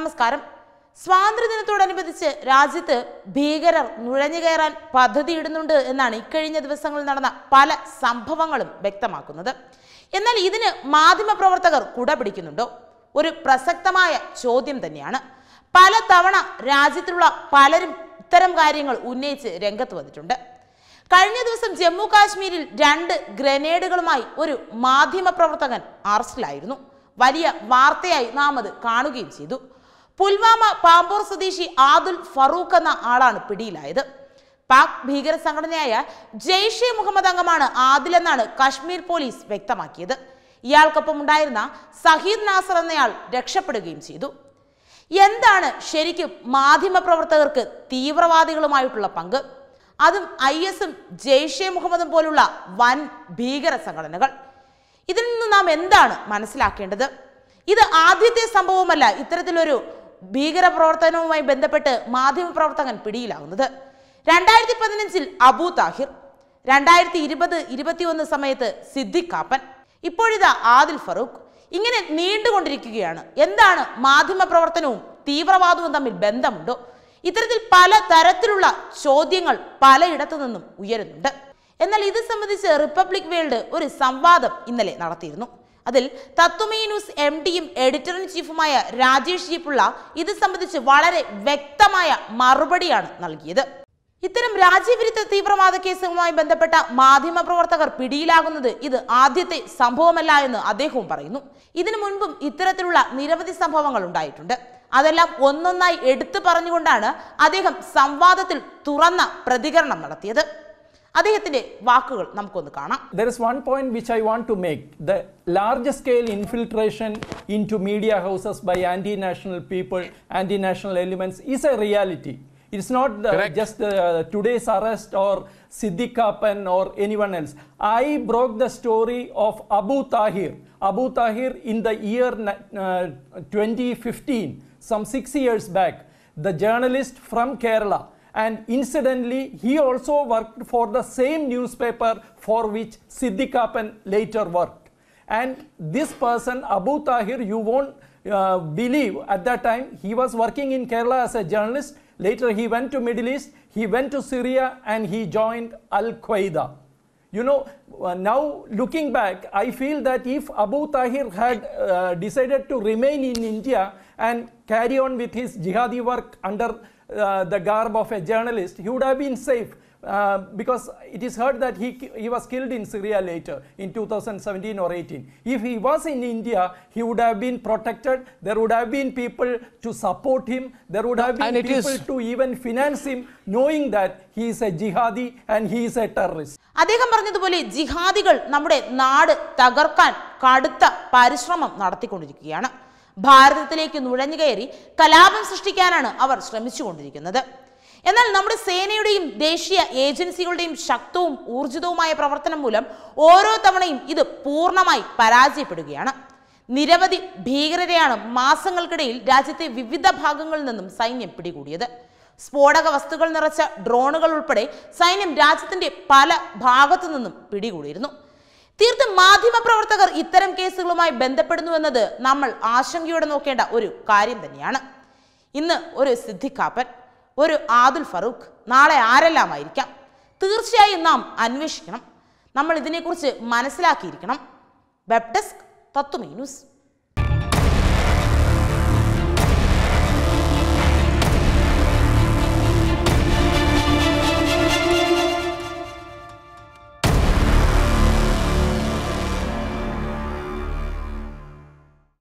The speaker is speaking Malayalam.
നമസ്കാരം സ്വാതന്ത്ര്യദിനത്തോടനുബന്ധിച്ച് രാജ്യത്ത് ഭീകരർ നുഴഞ്ഞു കയറാൻ പദ്ധതിയിടുന്നുണ്ട് എന്നാണ് ഇക്കഴിഞ്ഞ ദിവസങ്ങളിൽ നടന്ന പല സംഭവങ്ങളും വ്യക്തമാക്കുന്നത് എന്നാൽ ഇതിന് മാധ്യമപ്രവർത്തകർ കുടപിടിക്കുന്നുണ്ടോ ഒരു പ്രസക്തമായ ചോദ്യം തന്നെയാണ് പല തവണ രാജ്യത്തിലുള്ള പലരും ഇത്തരം കാര്യങ്ങൾ ഉന്നയിച്ച് രംഗത്ത് വന്നിട്ടുണ്ട് കഴിഞ്ഞ ദിവസം ജമ്മു കാശ്മീരിൽ രണ്ട് ഗ്രനേഡുകളുമായി ഒരു മാധ്യമപ്രവർത്തകൻ അറസ്റ്റിലായിരുന്നു വലിയ വാർത്തയായി നാം അത് കാണുകയും ചെയ്തു പുൽവാമ പാമ്പൂർ സ്വദേശി ആദുൽ ഫറൂഖ് എന്ന ആളാണ് പിടിയിലായത് പാക് ഭീകര സംഘടനയായ ജെയ്ഷെ മുഹമ്മദ് അംഗമാണ് ആദിൽ എന്നാണ് കാശ്മീർ പോലീസ് വ്യക്തമാക്കിയത് ഇയാൾക്കൊപ്പം ഉണ്ടായിരുന്ന സഹീദ് നാസർ എന്നയാൾ രക്ഷപ്പെടുകയും ചെയ്തു എന്താണ് ശരിക്കും മാധ്യമപ്രവർത്തകർക്ക് തീവ്രവാദികളുമായിട്ടുള്ള പങ്ക് അതും ഐ എസും ജെയ്ഷെ മുഹമ്മദും പോലുള്ള വൻ ഭീകര സംഘടനകൾ ഇതിൽ നിന്ന് നാം എന്താണ് മനസ്സിലാക്കേണ്ടത് ഇത് ആദ്യത്തെ സംഭവമല്ല ഇത്തരത്തിലൊരു ഭീകരപ്രവർത്തനവുമായി ബന്ധപ്പെട്ട് മാധ്യമപ്രവർത്തകൻ പിടിയിലാവുന്നത് രണ്ടായിരത്തി പതിനഞ്ചിൽ അബു താഹിർ രണ്ടായിരത്തി ഇരുപത് ഇരുപത്തിയൊന്ന് സമയത്ത് സിദ്ദിഖ് കാപ്പൻ ഇപ്പോഴിതാ ആദിൽ ഫറൂഖ് ഇങ്ങനെ നീണ്ടുകൊണ്ടിരിക്കുകയാണ് എന്താണ് മാധ്യമ പ്രവർത്തനവും തീവ്രവാദവും തമ്മിൽ ബന്ധമുണ്ടോ ഇത്തരത്തിൽ പല തരത്തിലുള്ള ചോദ്യങ്ങൾ പലയിടത്തു നിന്നും ഉയരുന്നുണ്ട് എന്നാൽ ഇത് സംബന്ധിച്ച് റിപ്പബ്ലിക് വേൾഡ് ഒരു സംവാദം ഇന്നലെ നടത്തിയിരുന്നു അതിൽ തത്വമേ ന്യൂസ് എം ഡിയും എഡിറ്റർ ഇൻ ചീഫുമായ രാജേഷ് പിള്ള ഇത് സംബന്ധിച്ച് വളരെ വ്യക്തമായ മറുപടിയാണ് നൽകിയത് ഇത്തരം രാജ്യവിരുദ്ധ തീവ്രവാദ കേസുമായി ബന്ധപ്പെട്ട മാധ്യമപ്രവർത്തകർ പിടിയിലാകുന്നത് ഇത് ആദ്യത്തെ സംഭവമല്ല എന്ന് അദ്ദേഹവും പറയുന്നു ഇതിനു മുൻപും ഇത്തരത്തിലുള്ള നിരവധി സംഭവങ്ങൾ ഉണ്ടായിട്ടുണ്ട് അതെല്ലാം ഒന്നൊന്നായി എടുത്തു പറഞ്ഞുകൊണ്ടാണ് അദ്ദേഹം സംവാദത്തിൽ തുറന്ന പ്രതികരണം നടത്തിയത് അദ്ദേഹത്തിന്റെ വാക്കുകൾ നമുക്കൊന്ന് കാണാം there is one point which I want to make the large scale infiltration into media houses by anti national people anti national elements a reality It's not just uh, today's arrest or Siddiq Kapan or anyone else. I broke the story of Abu Tahir. Abu Tahir in the year uh, 2015, some six years back, the journalist from Kerala and incidentally he also worked for the same newspaper for which Kapan later worked. And this person Abu Tahir you won't uh, believe at that time he was working in Kerala as a journalist later he went to Middle East he went to Syria and he joined Al-Qaeda. You know, uh, now looking back, I feel that if Abu Tahir had uh, decided to remain in India and carry on with his jihadi work under the garb of a journalist, he would have been safe. Uh, because it is heard that he, he was killed in Syria later in 2017 or 18. If he was in India, he would have been protected. There would have been people to support him. There would have been people to even finance him, knowing that he is a jihadi and he is a terrorist. അദ്ദേഹം പറഞ്ഞതുപോലെ ജിഹാദികൾ നമ്മുടെ നാട് തകർക്കാൻ കടുത്ത പരിശ്രമം നടത്തിക്കൊണ്ടിരിക്കുകയാണ് ഭാരതത്തിലേക്ക് കയറി കലാപം സൃഷ്ടിക്കാനാണ് അവർ ശ്രമിച്ചുകൊണ്ടിരിക്കുന്നത് എന്നാൽ നമ്മുടെ സേനയുടെയും ദേശീയ ഏജൻസികളുടെയും ശക്തവും ഊർജിതവുമായ പ്രവർത്തനം മൂലം ഓരോ തവണയും ഇത് പൂർണ്ണമായി പരാജയപ്പെടുകയാണ് നിരവധി ഭീകരരെയാണ് മാസങ്ങൾക്കിടയിൽ രാജ്യത്തെ വിവിധ ഭാഗങ്ങളിൽ നിന്നും സൈന്യം പിടികൂടിയത് സ്ഫോടക വസ്തുക്കൾ നിറച്ച ഡ്രോണുകൾ ഉൾപ്പെടെ സൈന്യം രാജ്യത്തിന്റെ പല ഭാഗത്തു നിന്നും പിടികൂടിയിരുന്നു തീർത്തും മാധ്യമ പ്രവർത്തകർ ഇത്തരം കേസുകളുമായി ബന്ധപ്പെടുന്നുവെന്നത് നമ്മൾ ആശങ്കയോടെ നോക്കേണ്ട ഒരു കാര്യം തന്നെയാണ് ഇന്ന് ഒരു സിദ്ധിക്കാപ്പൻ ഒരു ആദുൽ ഫറൂഖ് നാളെ ആരെല്ലാമായിരിക്കാം തീർച്ചയായും നാം അന്വേഷിക്കണം നമ്മൾ ഇതിനെക്കുറിച്ച് മനസ്സിലാക്കിയിരിക്കണം വെബ് ഡെസ്ക് തത്വമേ ന്യൂസ്